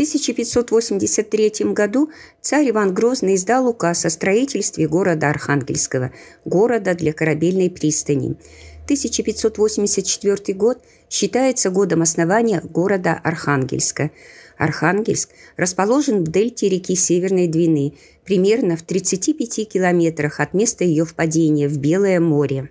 1583 году царь Иван Грозный издал указ о строительстве города Архангельского, города для корабельной пристани. 1584 год считается годом основания города Архангельска. Архангельск расположен в дельте реки Северной Двины, примерно в 35 километрах от места ее впадения в Белое море.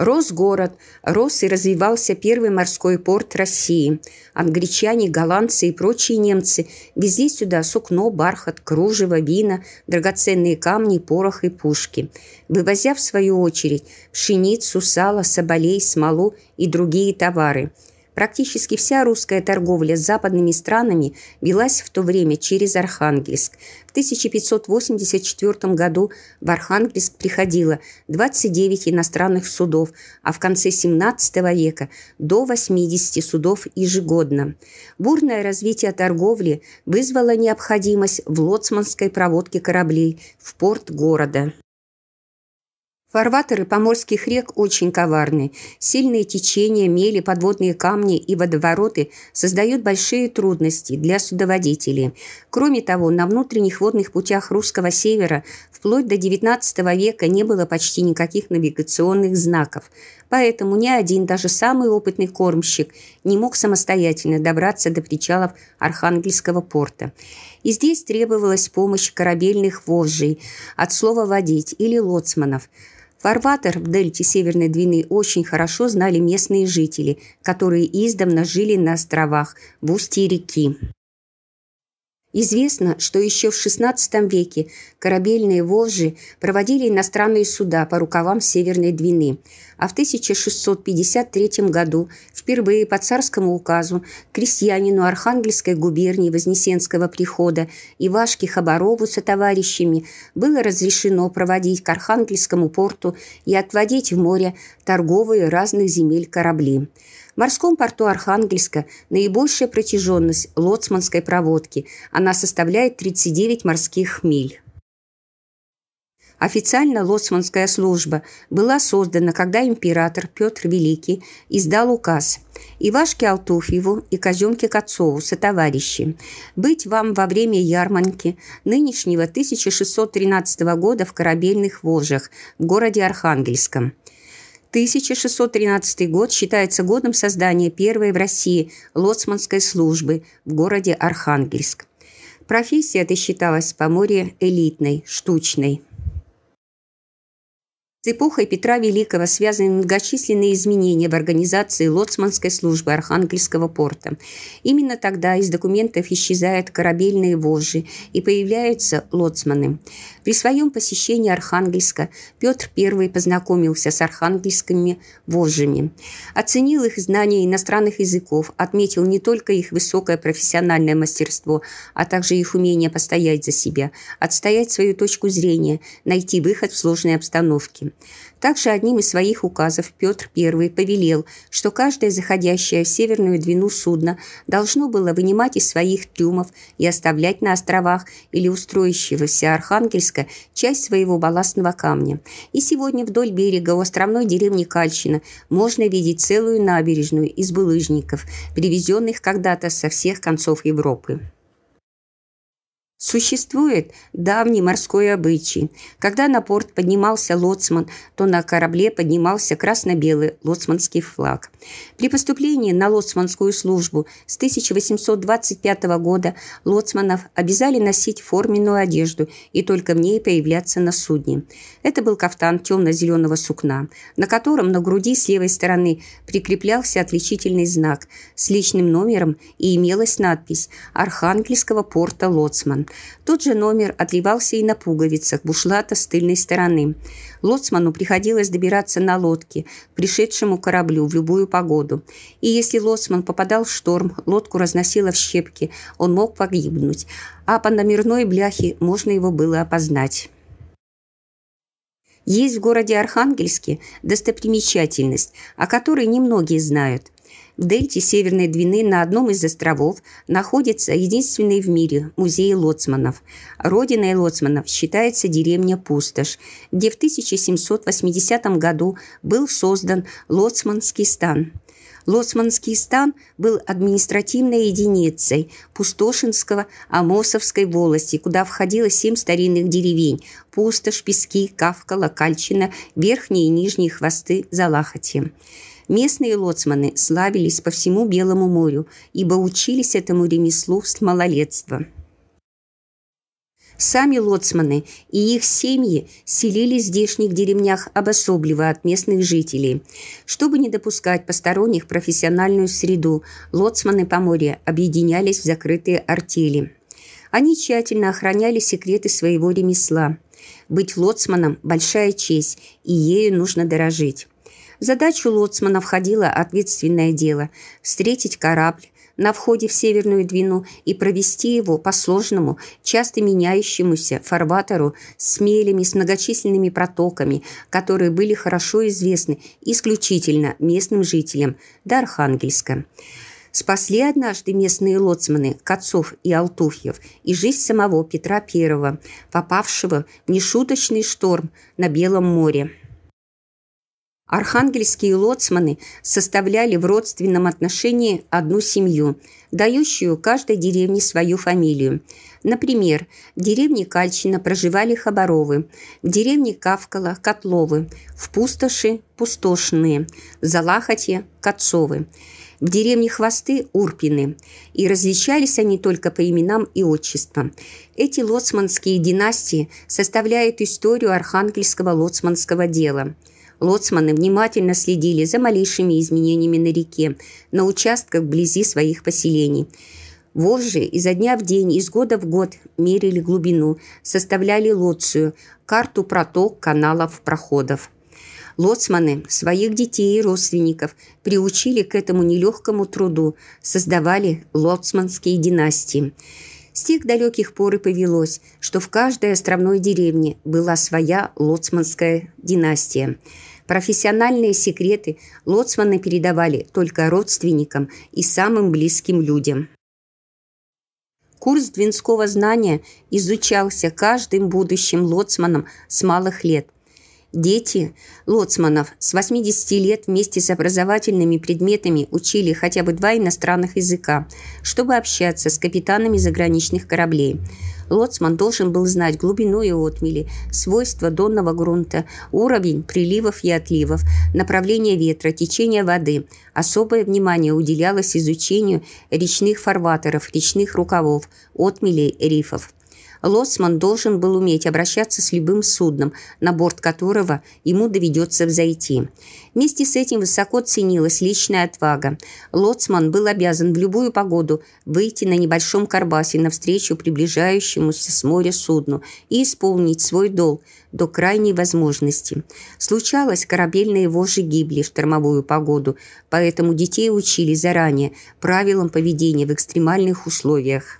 Рос город, рос и развивался первый морской порт России. Англичане, голландцы и прочие немцы везли сюда сукно, бархат, кружево, вина, драгоценные камни, порох и пушки, вывозя в свою очередь пшеницу, сало, соболей, смолу и другие товары – Практически вся русская торговля с западными странами велась в то время через Архангельск. В 1584 году в Архангельск приходило 29 иностранных судов, а в конце 17 века до 80 судов ежегодно. Бурное развитие торговли вызвало необходимость в лоцманской проводке кораблей в порт города. Фарватеры поморских рек очень коварны. Сильные течения, мели, подводные камни и водовороты создают большие трудности для судоводителей. Кроме того, на внутренних водных путях русского севера вплоть до XIX века не было почти никаких навигационных знаков. Поэтому ни один, даже самый опытный кормщик, не мог самостоятельно добраться до причалов Архангельского порта. И здесь требовалась помощь корабельных вожжей, от слова «водить» или «лоцманов». Фарватер в дельте Северной Двины очень хорошо знали местные жители, которые издавна жили на островах в устье реки. Известно, что еще в XVI веке корабельные «Волжи» проводили иностранные суда по рукавам Северной Двины, а в 1653 году впервые по царскому указу крестьянину Архангельской губернии Вознесенского прихода Ивашке Хабарову со товарищами было разрешено проводить к Архангельскому порту и отводить в море торговые разных земель корабли морском порту Архангельска наибольшая протяженность лоцманской проводки. Она составляет 39 морских миль. Официально лоцманская служба была создана, когда император Петр Великий издал указ Ивашке Алтуфьеву и Коземке Кацову, сотоварищи, быть вам во время ярманки нынешнего 1613 года в корабельных вожах в городе Архангельском – 1613 год считается годом создания первой в России лоцманской службы в городе Архангельск. Профессия эта считалась по Поморье элитной, штучной. С эпохой Петра Великого связаны многочисленные изменения в организации лоцманской службы Архангельского порта. Именно тогда из документов исчезают корабельные вожжи и появляются лоцманы. При своем посещении Архангельска Петр I познакомился с архангельскими вожжами. Оценил их знания иностранных языков, отметил не только их высокое профессиональное мастерство, а также их умение постоять за себя, отстоять свою точку зрения, найти выход в сложной обстановке. Также одним из своих указов Петр I повелел, что каждое заходящее в северную двину судно должно было вынимать из своих трюмов и оставлять на островах или устроящегося Архангельска часть своего балластного камня. И сегодня вдоль берега у островной деревни Кальчина можно видеть целую набережную из булыжников, привезенных когда-то со всех концов Европы. Существует давний морской обычай. Когда на порт поднимался лоцман, то на корабле поднимался красно-белый лоцманский флаг. При поступлении на лоцманскую службу с 1825 года лоцманов обязали носить форменную одежду и только в ней появляться на судне. Это был кафтан темно-зеленого сукна, на котором на груди с левой стороны прикреплялся отличительный знак с личным номером и имелась надпись «Архангельского порта Лоцман». Тот же номер отливался и на пуговицах бушлата с тыльной стороны. Лоцману приходилось добираться на лодке, пришедшему кораблю в любую погоду. И если лоцман попадал в шторм, лодку разносило в щепки, он мог погибнуть. А по номерной бляхе можно его было опознать. Есть в городе Архангельске достопримечательность, о которой немногие знают. В дельте Северной Двины на одном из островов находится единственный в мире музей лоцманов. Родиной лоцманов считается деревня Пустошь, где в 1780 году был создан Лоцманский стан. Лоцманский стан был административной единицей Пустошинского Амосовской волости, куда входило семь старинных деревень – Пустошь, Пески, Кавка, Локальчина, Верхние и Нижние хвосты Залахати. Местные лоцманы славились по всему Белому морю, ибо учились этому ремеслу с малолетства. Сами лоцманы и их семьи селились в здешних деревнях обособливо от местных жителей. Чтобы не допускать посторонних профессиональную среду, лоцманы по морю объединялись в закрытые артели. Они тщательно охраняли секреты своего ремесла. Быть лоцманом – большая честь, и ею нужно дорожить задачу лоцмана входило ответственное дело – встретить корабль на входе в Северную Двину и провести его по сложному, часто меняющемуся фарватеру с мелями, с многочисленными протоками, которые были хорошо известны исключительно местным жителям до Архангельска. Спасли однажды местные лоцманы Кацов и Алтухьев и жизнь самого Петра I, попавшего в нешуточный шторм на Белом море. Архангельские лоцманы составляли в родственном отношении одну семью, дающую каждой деревне свою фамилию. Например, в деревне Кальчина проживали Хабаровы, в деревне Кавкала – Котловы, в Пустоши – Пустошные, в Залахоте – Котцовы, в деревне Хвосты – Урпины. И различались они только по именам и отчествам. Эти лоцманские династии составляют историю архангельского лоцманского дела – Лоцманы внимательно следили за малейшими изменениями на реке, на участках вблизи своих поселений. Волжи изо дня в день, из года в год мерили глубину, составляли лоцию, карту проток, каналов, проходов. Лоцманы своих детей и родственников приучили к этому нелегкому труду, создавали лоцманские династии – с тех далеких пор и повелось, что в каждой островной деревне была своя лоцманская династия. Профессиональные секреты лоцманы передавали только родственникам и самым близким людям. Курс Двинского знания изучался каждым будущим лоцманом с малых лет – Дети лоцманов с 80 лет вместе с образовательными предметами учили хотя бы два иностранных языка, чтобы общаться с капитанами заграничных кораблей. Лоцман должен был знать глубину и отмели, свойства донного грунта, уровень приливов и отливов, направление ветра, течение воды. Особое внимание уделялось изучению речных фарватеров, речных рукавов, отмелей рифов. Лоссман должен был уметь обращаться с любым судном, на борт которого ему доведется взойти. Вместе с этим высоко ценилась личная отвага. Лоцман был обязан в любую погоду выйти на небольшом карбасе навстречу приближающемуся с моря судну и исполнить свой долг до крайней возможности. Случалось, корабельные вожи гибли в штормовую погоду, поэтому детей учили заранее правилам поведения в экстремальных условиях.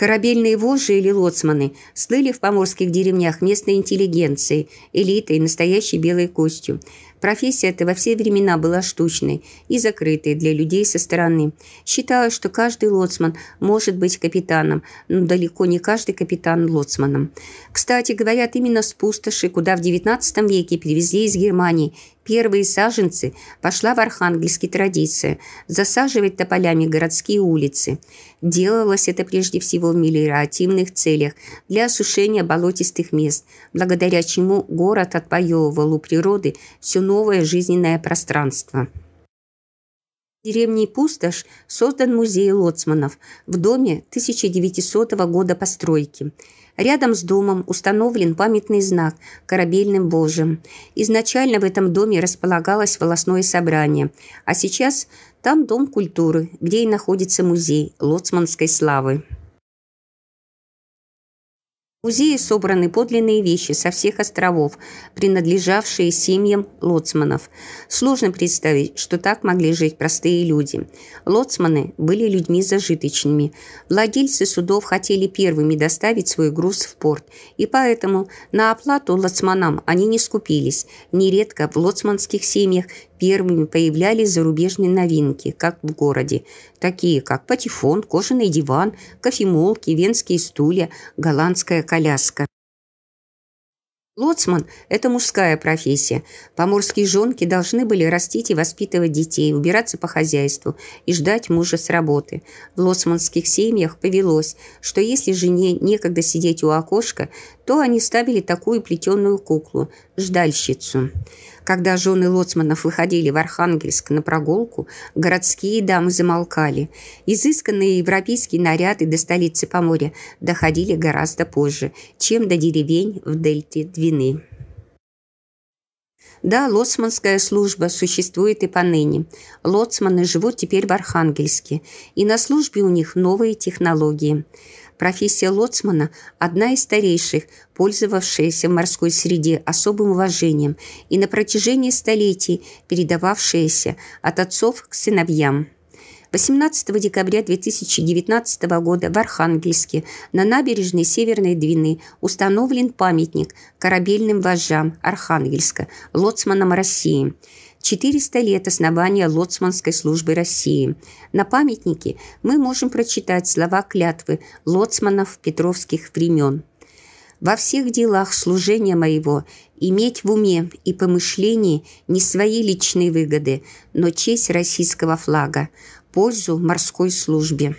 Корабельные вожжи или лоцманы слыли в поморских деревнях местной интеллигенции, элитой и настоящей белой костью. Профессия эта во все времена была штучной и закрытой для людей со стороны. Считалось, что каждый лоцман может быть капитаном, но далеко не каждый капитан лоцманом. Кстати, говорят, именно с пустоши, куда в XIX веке перевезли из Германии первые саженцы пошла в архангельске традиция – засаживать тополями городские улицы. Делалось это прежде всего в мелиоративных целях для осушения болотистых мест, благодаря чему город отпаевывал у природы все новое жизненное пространство деревне Пустошь создан музей лоцманов в доме 1900 года постройки. Рядом с домом установлен памятный знак «Корабельным Божьим». Изначально в этом доме располагалось волосное собрание, а сейчас там Дом культуры, где и находится музей лоцманской славы. В музее собраны подлинные вещи со всех островов, принадлежавшие семьям лоцманов. Сложно представить, что так могли жить простые люди. Лоцманы были людьми зажиточными. Владельцы судов хотели первыми доставить свой груз в порт, и поэтому на оплату лоцманам они не скупились. Нередко в лоцманских семьях первыми появлялись зарубежные новинки, как в городе, такие как патефон, кожаный диван, кофемолки, венские стулья, голландская коляска. Лоцман – это мужская профессия. Поморские женки должны были растить и воспитывать детей, убираться по хозяйству и ждать мужа с работы. В лоцманских семьях повелось, что если жене некогда сидеть у окошка, то они ставили такую плетеную куклу – ждальщицу. Когда жены лоцманов выходили в Архангельск на прогулку, городские дамы замолкали. Изысканные европейские наряды до столицы Поморья доходили гораздо позже, чем до деревень в дельте Двины. Да, лоцманская служба существует и поныне. Лоцманы живут теперь в Архангельске, и на службе у них новые технологии – Профессия лоцмана – одна из старейших, пользовавшаяся в морской среде особым уважением и на протяжении столетий передававшаяся от отцов к сыновьям. 18 декабря 2019 года в Архангельске на набережной Северной Двины установлен памятник корабельным вождям Архангельска, лоцманам России – 400 лет основания Лоцманской службы России. На памятнике мы можем прочитать слова клятвы лоцманов петровских времен. «Во всех делах служения моего иметь в уме и помышлении не свои личные выгоды, но честь российского флага, пользу морской службе».